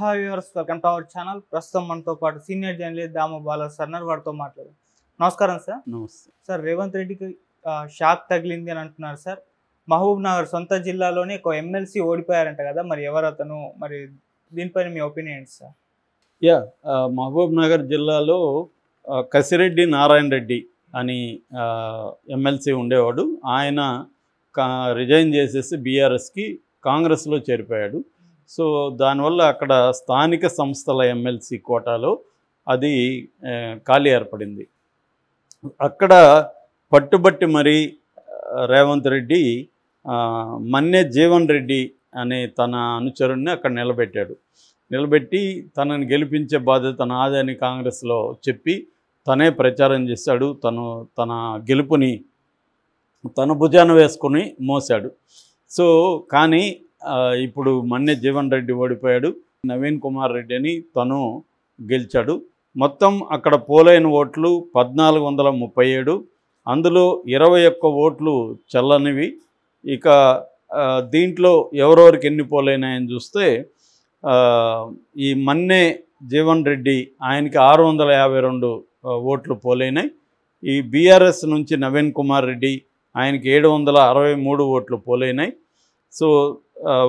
hi viewers welcome to our channel ప్రస్తుతం మనతో పాటు సీనియర్ జర్నలిస్ట్ బాల సార్ సర్నర్ వారితో మాట్లాడారు నమస్కారం సార్ నమస్తే సార్ రేవంత్ రెడ్డికి షాక్ తగిలింది అని అంటున్నారు సార్ మహబూబ్ నగర్ సొంత జిల్లాలోనే ఒక ఎమ్మెల్సీ ఓడిపోయారంట కదా మరి ఎవరు అతను మరి దీనిపైన మీ opinion sir yeah Mahabubnagar జిల్లాలో కసిరెడ్డి నారాయణ రెడ్డి అని ఎమ్మెల్సీ ఉండేవాడు ఆయన రిజైన్ చేసేసి బీఆర్ఎస్కి కాంగ్రెస్లో చేరిపోయాడు సో దానివల్ల అక్కడ స్థానిక సంస్థల ఎమ్మెల్సీ కోటాలో అది ఖాళీ ఏర్పడింది అక్కడ పట్టుబట్టి మరి రేవంత్ రెడ్డి మన్నే జీవన్ రెడ్డి అనే తన అనుచరుణ్ణి అక్కడ నిలబెట్టాడు నిలబెట్టి తనని గెలిపించే బాధ్యత తన ఆదాయాన్ని కాంగ్రెస్లో చెప్పి తనే ప్రచారం చేశాడు తను తన గెలుపుని తన భుజాన వేసుకొని మోసాడు సో కానీ ఇప్పుడు మన్నె జీవన్ రెడ్డి ఓడిపోయాడు నవీన్ కుమార్ రెడ్డి అని తను గెలిచాడు మొత్తం అక్కడ పోలైన ఓట్లు పద్నాలుగు వందల ముప్పై ఏడు అందులో ఇరవై ఒక్క ఓట్లు చల్లనివి ఇక దీంట్లో ఎవరెవరికి ఎన్ని పోలైనాయని చూస్తే ఈ మన్నే జీవన్ రెడ్డి ఆయనకి ఆరు వందల యాభై రెండు ఓట్లు పోలైనాయి ఈ బీఆర్ఎస్ నుంచి నవీన్ కుమార్ రెడ్డి ఆయనకి ఏడు వందల అరవై మూడు ఓట్లు పోలైనాయి సో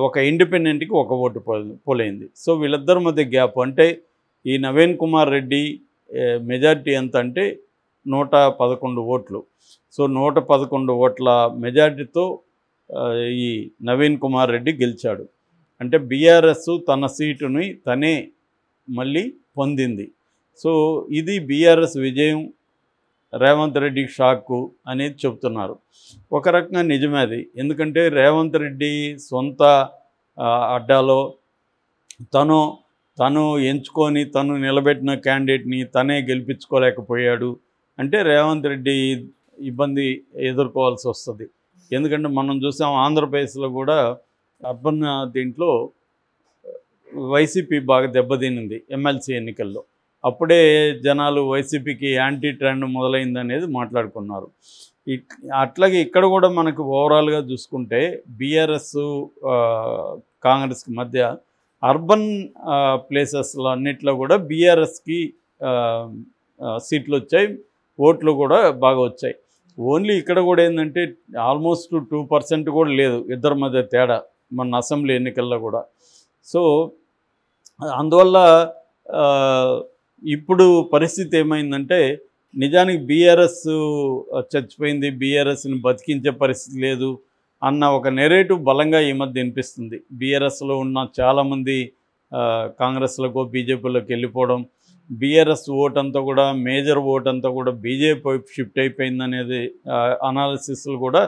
ఒక ఇండిపెండెంట్కి ఒక ఓటు పోలైంది సో వీళ్ళిద్దరి మధ్య గ్యాప్ అంటే ఈ నవీన్ కుమార్ రెడ్డి మెజార్టీ ఎంత అంటే నూట పదకొండు ఓట్లు సో నూట పదకొండు ఓట్ల మెజార్టీతో ఈ నవీన్ కుమార్ రెడ్డి గెలిచాడు అంటే బీఆర్ఎస్ తన సీటుని తనే మళ్ళీ పొందింది సో ఇది బీఆర్ఎస్ విజయం రేవంత్ రెడ్డికి షాక్ అనేది చెప్తున్నారు ఒక రకంగా నిజమే అది ఎందుకంటే రేవంత్ రెడ్డి సొంత అడ్డాలో తను తను ఎంచుకొని తను నిలబెట్టిన క్యాండిడేట్ని తనే గెలిపించుకోలేకపోయాడు అంటే రేవంత్ రెడ్డి ఇబ్బంది ఎదుర్కోవాల్సి వస్తుంది ఎందుకంటే మనం చూసాం ఆంధ్రప్రదేశ్లో కూడా అర్బన్ దీంట్లో వైసీపీ బాగా దెబ్బతినింది ఎమ్మెల్సీ ఎన్నికల్లో అప్పుడే జనాలు వైసీపీకి యాంటీ ట్రెండ్ మొదలైంది అనేది మాట్లాడుకున్నారు అట్లాగే ఇక్కడ కూడా మనకు ఓవరాల్గా చూసుకుంటే బీఆర్ఎస్ కాంగ్రెస్కి మధ్య అర్బన్ ప్లేసెస్లో అన్నిట్లో కూడా బీఆర్ఎస్కి సీట్లు వచ్చాయి ఓట్లు కూడా బాగా వచ్చాయి ఓన్లీ ఇక్కడ కూడా ఏంటంటే ఆల్మోస్ట్ టూ పర్సెంట్ కూడా లేదు ఇద్దరి మధ్య తేడా మన అసెంబ్లీ ఎన్నికల్లో కూడా సో అందువల్ల ఇప్పుడు పరిస్థితి ఏమైందంటే నిజానికి బీఆర్ఎస్ చచ్చిపోయింది బీఆర్ఎస్ని బతికించే పరిస్థితి లేదు అన్న ఒక నెరేటివ్ బలంగా ఈ మధ్య వినిపిస్తుంది బీఆర్ఎస్లో ఉన్న చాలామంది కాంగ్రెస్లకు బీజేపీలోకి వెళ్ళిపోవడం బీఆర్ఎస్ ఓట్ అంతా కూడా మేజర్ ఓట్ అంతా కూడా బీజేపీ షిఫ్ట్ అయిపోయింది అనేది అనాలిసిస్లు కూడా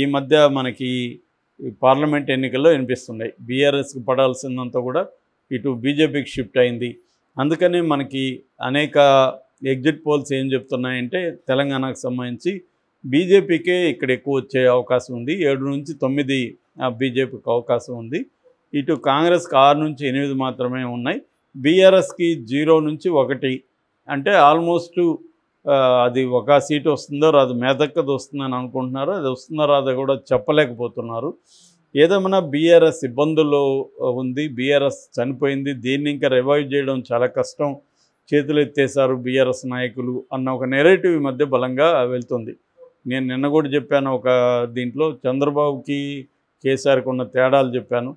ఈ మధ్య మనకి పార్లమెంట్ ఎన్నికల్లో వినిపిస్తున్నాయి బీఆర్ఎస్కి పడాల్సిందంతా కూడా ఇటు బీజేపీకి షిఫ్ట్ అయింది అందుకనే మనకి అనేక ఎగ్జిట్ పోల్స్ ఏం చెప్తున్నాయంటే తెలంగాణకు సంబంధించి బీజేపీకే ఇక్కడ ఎక్కువ వచ్చే అవకాశం ఉంది ఏడు నుంచి తొమ్మిది బీజేపీకి అవకాశం ఉంది ఇటు కాంగ్రెస్కి ఆరు నుంచి ఎనిమిది మాత్రమే ఉన్నాయి బీఆర్ఎస్కి జీరో నుంచి ఒకటి అంటే ఆల్మోస్ట్ అది ఒక సీట్ వస్తుందో రాదు మేతక్కది వస్తుందని అనుకుంటున్నారు అది వస్తుందో రాదో కూడా చెప్పలేకపోతున్నారు ఏదేమన్నా బీఆర్ఎస్ ఇబ్బందుల్లో ఉంది బీఆర్ఎస్ చనిపోయింది దీన్ని ఇంకా రివైవ్ చేయడం చాలా కష్టం చేతులు ఎత్తేసారు బీఆర్ఎస్ నాయకులు అన్న ఒక నెరేటివ్ ఈ మధ్య బలంగా వెళ్తుంది నేను నిన్న కూడా చెప్పాను ఒక దీంట్లో చంద్రబాబుకి కేసీఆర్కి ఉన్న తేడాలు చెప్పాను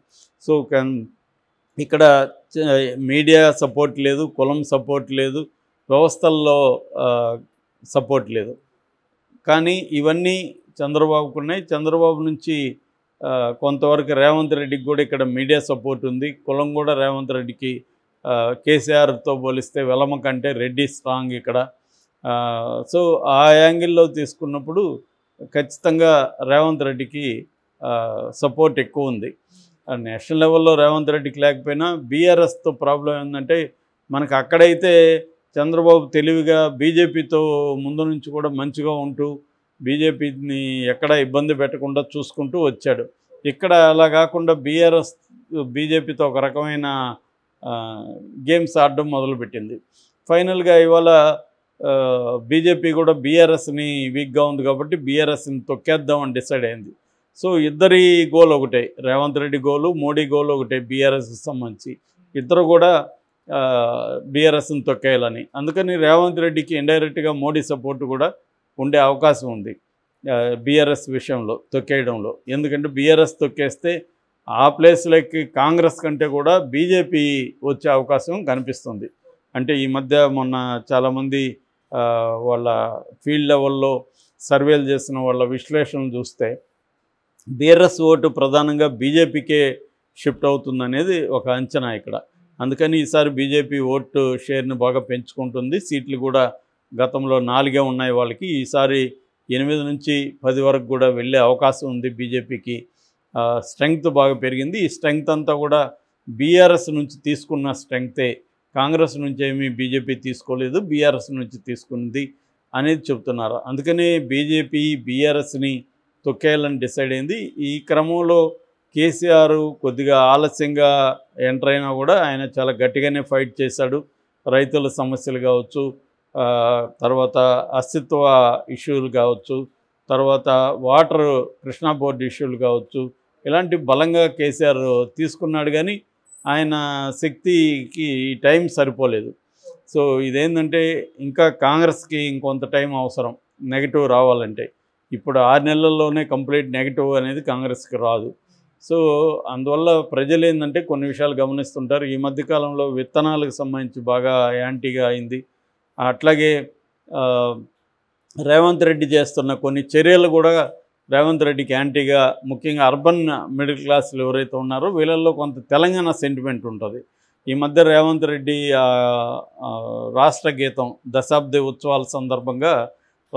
సో ఇక్కడ మీడియా సపోర్ట్ లేదు కులం సపోర్ట్ లేదు వ్యవస్థల్లో సపోర్ట్ లేదు కానీ ఇవన్నీ చంద్రబాబుకు ఉన్నాయి చంద్రబాబు నుంచి కొంతవరకు రేవంత్ రెడ్డికి కూడా ఇక్కడ మీడియా సపోర్ట్ ఉంది కులం కూడా రేవంత్ రెడ్డికి కేసీఆర్తో పోలిస్తే వెలమ కంటే రెడ్డి స్ట్రాంగ్ ఇక్కడ సో ఆ యాంగిల్లో తీసుకున్నప్పుడు ఖచ్చితంగా రేవంత్ రెడ్డికి సపోర్ట్ ఎక్కువ ఉంది నేషనల్ లెవెల్లో రేవంత్ రెడ్డికి లేకపోయినా బీఆర్ఎస్తో ప్రాబ్లం ఏంటంటే మనకు అక్కడైతే చంద్రబాబు తెలివిగా బీజేపీతో ముందు నుంచి కూడా మంచిగా ఉంటూ బీజేపీని ఎక్కడ ఇబ్బంది పెట్టకుండా చూసుకుంటూ వచ్చాడు ఇక్కడ అలా కాకుండా బీఆర్ఎస్ బీజేపీతో ఒక రకమైన గేమ్స్ ఆడడం మొదలుపెట్టింది ఫైనల్గా ఇవాళ బీజేపీ కూడా బీఆర్ఎస్ని వీక్గా ఉంది కాబట్టి బీఆర్ఎస్ని తొక్కేద్దామని డిసైడ్ అయింది సో ఇద్దరి గోల్ ఒకటే రేవంత్ రెడ్డి గోలు మోడీ గోల్ ఒకటే బీఆర్ఎస్కి సంబంధించి ఇద్దరు కూడా బీఆర్ఎస్ని తొక్కేయాలని అందుకని రేవంత్ రెడ్డికి ఇండైరెక్ట్గా మోడీ సపోర్ట్ కూడా ఉండే అవకాశం ఉంది బీఆర్ఎస్ విషయంలో తొక్కేయడంలో ఎందుకంటే బీఆర్ఎస్ తొక్కేస్తే ఆ ప్లేస్లోకి కాంగ్రెస్ కంటే కూడా బీజేపీ వచ్చే అవకాశం కనిపిస్తుంది అంటే ఈ మధ్య మొన్న చాలామంది వాళ్ళ ఫీల్డ్ లెవెల్లో సర్వేలు చేసిన వాళ్ళ విశ్లేషణలు చూస్తే బీఆర్ఎస్ ఓటు ప్రధానంగా బీజేపీకే షిఫ్ట్ అవుతుందనేది ఒక అంచనా ఇక్కడ అందుకని ఈసారి బీజేపీ ఓటు షేర్ని బాగా పెంచుకుంటుంది సీట్లు కూడా గతంలో నాలుగే ఉన్నాయి వాళ్ళకి ఈసారి ఎనిమిది నుంచి పది వరకు కూడా వెళ్ళే అవకాశం ఉంది బీజేపీకి స్ట్రెంగ్త్ బాగా పెరిగింది ఈ స్ట్రెంగ్త్ అంతా కూడా బీఆర్ఎస్ నుంచి తీసుకున్న స్ట్రెంగ్తే కాంగ్రెస్ నుంచి ఏమీ బీజేపీ తీసుకోలేదు బీఆర్ఎస్ నుంచి తీసుకుంది అనేది చెప్తున్నారు అందుకనే బీజేపీ బీఆర్ఎస్ని తొక్కేయాలని డిసైడ్ అయింది ఈ క్రమంలో కేసీఆర్ కొద్దిగా ఆలస్యంగా ఎంటర్ అయినా కూడా ఆయన చాలా గట్టిగానే ఫైట్ చేశాడు రైతుల సమస్యలు కావచ్చు తర్వాత అస్తిత్వ ఇష్యూలు కావచ్చు తర్వాత వాటర్ కృష్ణా బోర్డు ఇష్యూలు కావచ్చు ఇలాంటి బలంగా కేసీఆర్ తీసుకున్నాడు కానీ ఆయన శక్తికి టైం సరిపోలేదు సో ఇదేంటంటే ఇంకా కాంగ్రెస్కి ఇంకొంత టైం అవసరం నెగిటివ్ రావాలంటే ఇప్పుడు ఆరు నెలల్లోనే కంప్లీట్ నెగిటివ్ అనేది కాంగ్రెస్కి రాదు సో అందువల్ల ప్రజలు ఏంటంటే కొన్ని విషయాలు గమనిస్తుంటారు ఈ మధ్యకాలంలో విత్తనాలకు సంబంధించి బాగా యాంటీగా అయింది అట్లాగే రేవంత్ రెడ్డి చేస్తున్న కొన్ని చర్యలు కూడా రేవంత్ రెడ్డికి యాంటీగా ముఖ్యంగా అర్బన్ మిడిల్ క్లాసులు ఎవరైతే ఉన్నారో వీళ్ళల్లో కొంత తెలంగాణ సెంటిమెంట్ ఉంటుంది ఈ మధ్య రేవంత్ రెడ్డి రాష్ట్ర గీతం దశాబ్ది ఉత్సవాల సందర్భంగా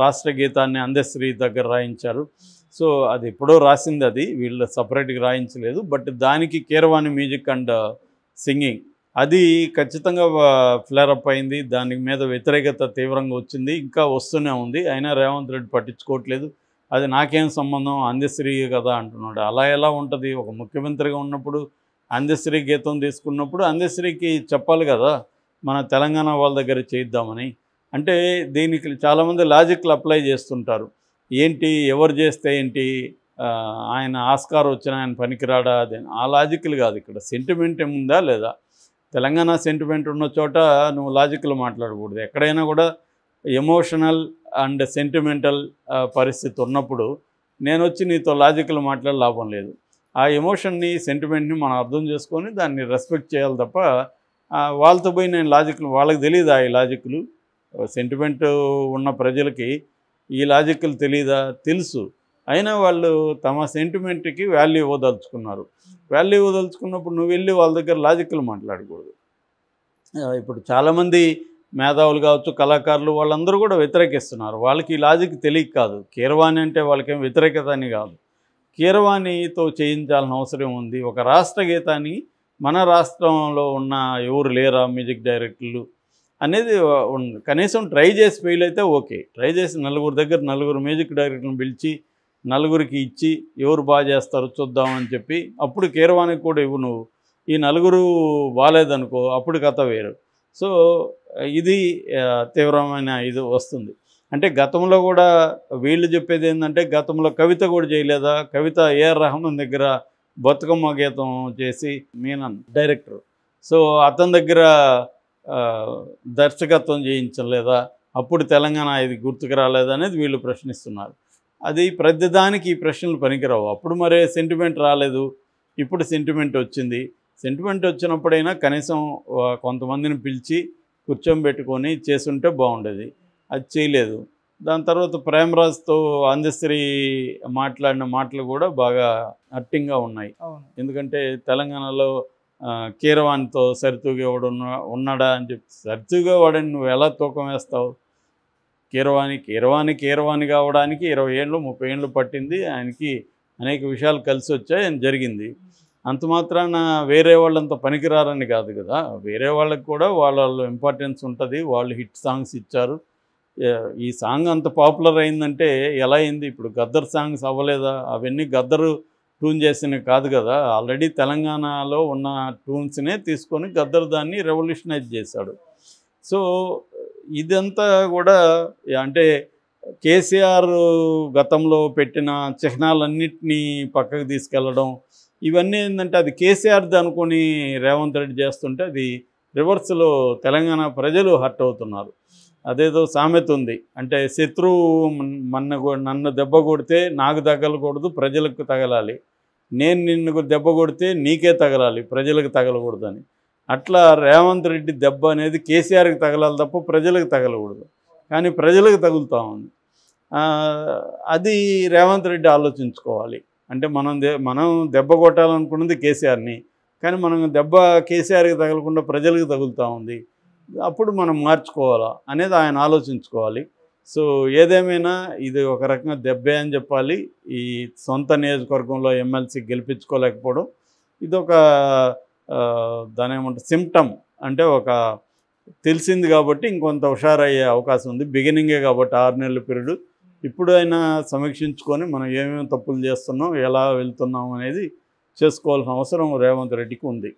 రాష్ట్ర గీతాన్ని అందశ్రీ దగ్గర రాయించారు సో అది ఎప్పుడో రాసింది అది వీళ్ళు సపరేట్గా రాయించలేదు బట్ దానికి కీరవాణి మ్యూజిక్ అండ్ సింగింగ్ అది ఖచ్చితంగా ఫ్లారప్ అయింది దాని మీద వ్యతిరేకత తీవ్రంగా వచ్చింది ఇంకా వస్తూనే ఉంది అయినా రేవంత్ రెడ్డి పట్టించుకోవట్లేదు అది నాకేం సంబంధం అందశ్రీ కదా అంటున్నాడు అలా ఎలా ఉంటుంది ఒక ముఖ్యమంత్రిగా ఉన్నప్పుడు అందశ్రీ గీతం తీసుకున్నప్పుడు అందశ్రీకి చెప్పాలి కదా మన తెలంగాణ వాళ్ళ దగ్గర చేయిద్దామని అంటే దీనికి చాలామంది లాజిక్లు అప్లై చేస్తుంటారు ఏంటి ఎవరు చేస్తే ఏంటి ఆయన ఆస్కార్ వచ్చిన ఆయన పనికిరాడా అది ఆ లాజిక్లు కాదు ఇక్కడ సెంటిమెంట్ ఏముందా లేదా తెలంగాణ సెంటిమెంట్ ఉన్న చోట నువ్వు లాజిక్లు మాట్లాడకూడదు ఎక్కడైనా కూడా ఎమోషనల్ అండ్ సెంటిమెంటల్ పరిస్థితి ఉన్నప్పుడు నేను వచ్చి నీతో లాజిక్లు మాట్లాడే లాభం లేదు ఆ ఎమోషన్ని సెంటిమెంట్ని మనం అర్థం చేసుకొని దాన్ని రెస్పెక్ట్ చేయాలి తప్ప వాళ్ళతో పోయి నేను లాజిక్లు వాళ్ళకి తెలియదా ఈ లాజిక్లు సెంటిమెంట్ ఉన్న ప్రజలకి ఈ లాజిక్లు తెలియదా తెలుసు అయినా వాళ్ళు తమ సెంటిమెంట్కి వాల్యూ ఇవ్వదలుచుకున్నారు వాల్యూ ఇవ్వదలుచుకున్నప్పుడు నువ్వు వెళ్ళి వాళ్ళ దగ్గర లాజికల్ మాట్లాడకూడదు ఇప్పుడు చాలామంది మేధావులు కావచ్చు కళాకారులు వాళ్ళందరూ కూడా వ్యతిరేకిస్తున్నారు వాళ్ళకి లాజిక్ తెలియ కాదు కీరవాణి అంటే వాళ్ళకేం వ్యతిరేకత అని కాదు కీరవాణితో చేయించాల్సిన అవసరం ఉంది ఒక రాష్ట్ర గీతాన్ని మన రాష్ట్రంలో ఉన్న ఎవరు లేరా మ్యూజిక్ డైరెక్టర్లు అనేది కనీసం ట్రై చేసి ఫెయిల్ అయితే ఓకే ట్రై చేసి నలుగురు దగ్గర నలుగురు మ్యూజిక్ డైరెక్టర్ని పిలిచి నలుగురికి ఇచ్చి ఎవరు బాగా చేస్తారో చూద్దామని చెప్పి అప్పుడు కీరవానికి కూడా ఇవ్వు నువ్వు ఈ నలుగురు బాగాలేదనుకో అప్పుడు కథ వేరు సో ఇది తీవ్రమైన ఇది వస్తుంది అంటే గతంలో కూడా వీళ్ళు చెప్పేది ఏంటంటే గతంలో కవిత కూడా చేయలేదా కవిత ఏఆర్ రహమాన్ దగ్గర బతుకమ్మ గీతం చేసి మీనన్ డైరెక్టర్ సో అతని దగ్గర దర్శకత్వం చేయించలేదా అప్పుడు తెలంగాణ ఇది గుర్తుకు రాలేదనేది వీళ్ళు ప్రశ్నిస్తున్నారు అది ప్రతిదానికి ఈ ప్రశ్నలు పనికిరావు అప్పుడు మరే సెంటిమెంట్ రాలేదు ఇప్పుడు సెంటిమెంట్ వచ్చింది సెంటిమెంట్ వచ్చినప్పుడైనా కనీసం కొంతమందిని పిలిచి కూర్చోబెట్టుకొని చేస్తుంటే బాగుండేది అది చేయలేదు దాని తర్వాత ప్రేమరాజ్తో అందశ్రీ మాట్లాడిన మాటలు కూడా బాగా అట్టింగ్గా ఉన్నాయి ఎందుకంటే తెలంగాణలో కీరవాణితో సరితూగేవాడు ఉన్నా ఉన్నాడా అని చెప్పి వాడిని నువ్వు ఎలా తూకం వేస్తావు కీరవాణి కీరవాణి కీరవాణి కావడానికి ఇరవై ఏళ్ళు ముప్పై ఏళ్ళు పట్టింది ఆయనకి అనేక విషయాలు కలిసి వచ్చాయి జరిగింది అంత మాత్రాన వేరే వాళ్ళంత పనికిరారని కాదు కదా వేరే వాళ్ళకి కూడా వాళ్ళ ఇంపార్టెన్స్ ఉంటుంది వాళ్ళు హిట్ సాంగ్స్ ఇచ్చారు ఈ సాంగ్ అంత పాపులర్ అయిందంటే ఎలా అయింది ఇప్పుడు గద్దర్ సాంగ్స్ అవ్వలేదా అవన్నీ గద్దరు ట్యూన్ చేసినవి కాదు కదా ఆల్రెడీ తెలంగాణలో ఉన్న ట్యూన్స్నే తీసుకొని గద్దర్ దాన్ని రెవల్యూషనైజ్ చేశాడు సో ఇదంతా కూడా అంటే కేసీఆర్ గతంలో పెట్టిన చిహ్నాలన్నింటినీ పక్కకు తీసుకెళ్లడం ఇవన్నీ ఏంటంటే అది కేసీఆర్ది అనుకుని రేవంత్ రెడ్డి చేస్తుంటే అది రివర్స్లో తెలంగాణ ప్రజలు హర్ట్ అవుతున్నారు అదేదో సామెత ఉంది అంటే శత్రువు మన్న నన్ను దెబ్బ కొడితే నాకు తగలకూడదు ప్రజలకు తగలాలి నేను నిన్ను దెబ్బ కొడితే నీకే తగలాలి ప్రజలకు తగలకూడదని అట్లా రేవంత్ రెడ్డి దెబ్బ అనేది కేసీఆర్కి తగలాలి తప్ప ప్రజలకు తగలకూడదు కానీ ప్రజలకు తగులుతూ ఉంది అది రేవంత్ రెడ్డి ఆలోచించుకోవాలి అంటే మనం మనం దెబ్బ కొట్టాలనుకున్నది కేసీఆర్ని కానీ మనం దెబ్బ కేసీఆర్కి తగలకుండా ప్రజలకు తగులుతూ ఉంది అప్పుడు మనం మార్చుకోవాలా అనేది ఆయన ఆలోచించుకోవాలి సో ఏదేమైనా ఇది ఒక రకంగా దెబ్బే అని చెప్పాలి ఈ సొంత నియోజకవర్గంలో ఎమ్మెల్సీ గెలిపించుకోలేకపోవడం ఇది ఒక దాని ఏమంటారు సిమ్టమ్ అంటే ఒక తెలిసింది కాబట్టి ఇంకొంత హుషారయ్యే అవకాశం ఉంది బిగినింగే కాబట్టి ఆరు నెలల పీరియడ్ ఇప్పుడు అయినా సమీక్షించుకొని మనం ఏమేమి తప్పులు చేస్తున్నాం ఎలా వెళ్తున్నాం అనేది చేసుకోవాల్సిన అవసరం రేవంత్ రెడ్డికి ఉంది